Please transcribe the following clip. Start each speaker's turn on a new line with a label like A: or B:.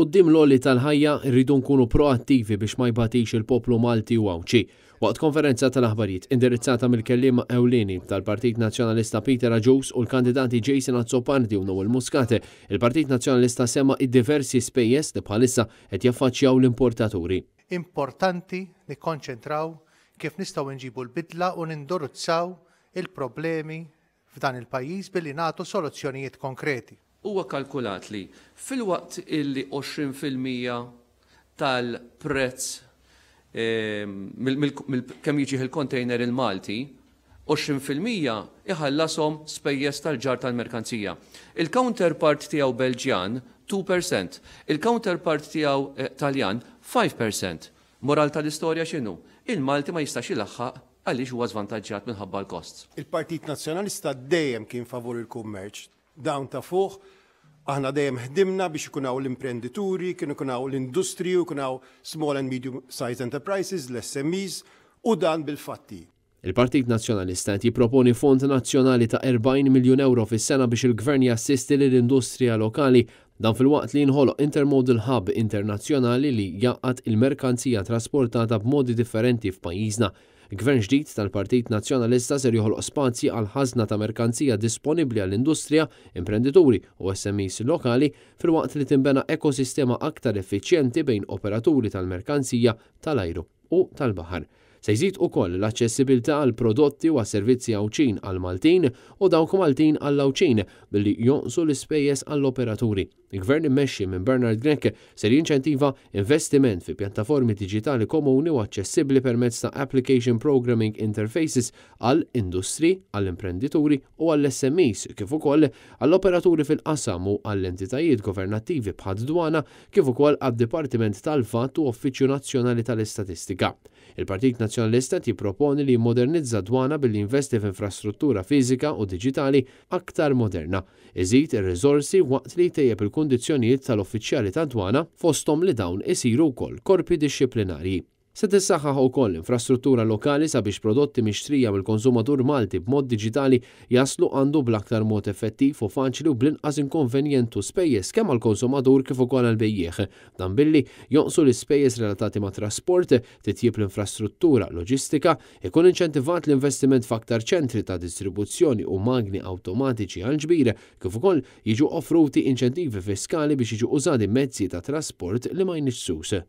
A: Uddim l-oli tal-ħajja rridu nkunu proattivi biex ma jbatix il-poplu Malti u għawċi. Waqt konferenza tal-aħbarijiet indirizzata mill-kellim ewlini tal-Partit Nazzjonalista Peter Aġus u l-kandidati Jason Azzopardi u Noel Muscate, il-Partit Nazzjonalista sema id-diversi spejjes li bħalissa qed jaffaċċjaw l-importaturi.
B: Importanti nikkonċentraw kif nistgħu nġibu l-bidla u ninduruzzaw il-problemi f'dan il-pajjiż billi nagħtu soluzzjonijiet konkreti
C: huwa kalkulat li fil-waqt illi 20% tal-prezz ehm, kemm jiġi il kontejner il-Malti, 20% iħallasom spejjeż tal-ġar tal-merkanzija. Il-counterpart tiegħu Belġjan 2%, il-counterpart tiegħu eh, Taljan 5%. Moral tal-istorja x'inhu? Il-Malti ma jistax ilaħħaq għaliex huwa żvantaġġjat minħabba l-kost.
D: Il-Partit Nazzjonalista dejjem kien favur il-kummerċ, dawn ta' fuq Aħna dejjem ħdimna biex ikun hawn l-imprendituri, kienu ikun hawn l-industri, ikun hawn small and medium size enterprises, l-SMEs, u dan bil-fatti.
A: Il-Partit Nazzjonalista qed jipproponi fond nazzjonali ta' 40 miljun euro fis-sena biex il-Gvern jassisti lill industrija lokali dan fil-waqt li nħolo Intermodal Hub internazzjonali li jaqqat il-merkanzija trasportata b'modi differenti f'pajjiżna. Gvern ġdid tal-Partit Nazzjonalista ser joħloq spazji għal ħażna ta' merkanzija disponibbli għall industrija imprendituri u SMEs lokali fil-waqt li timbena ekosistema aktar effiċjenti bejn operaturi tal-merkanzija tal-ajru u tal-baħar. Se jżid ukoll l-aċċessibilità għal prodotti u servizzi għawċin għal Maltin u dawk Maltin għall għawċin billi jonqsu l-ispejjeż għall-operaturi. Il-gvern immexxi minn Bernard Grek se jinċentiva investiment fi pjattaformi digitali komuni u aċċessibbli permezz ta' application programming interfaces għall industri għall-imprenditori u għall-SMEs kif ukoll għall-operaturi fil-qasam u għall-entitajiet governattivi bħad dwana kif ukoll għad-Dipartiment tal-Fatt u Offiċċju Nazzjonali tal-Istatistika. Il-Partit Nazzjonalista tipproponi li modernizza dwana billi investi f'infrastruttura fiżika u digitali aktar moderna, iżid ir-riżorsi waqt li tejjeb il-kundizzjonijiet tal-uffiċjali tad dwana fostom li dawn isiru wkoll korpi dixxiplinarji. Se tissaħħaħ ukoll infrastruttura lokali sabiex prodotti mixtrija mill-konsumatur Malti b'mod digitali jaslu għandu bl-aktar mod effettiv u faċli u bl-inqas inkonvenjentu spejjeż kemm għall-konsumatur kif ukoll għal bejjieħ Dan billi jonqsu l-ispejjeż relatati ma' trasport, titjib l-infrastruttura loġistika, ikun inċentivat l-investiment f'aktar ċentri ta' distribuzzjoni u magni awtomatiċi għal ġbir kif ukoll jiġu offruti inċentivi fiskali biex jiġu użadi mezzi ta' trasport li ma jnixxus.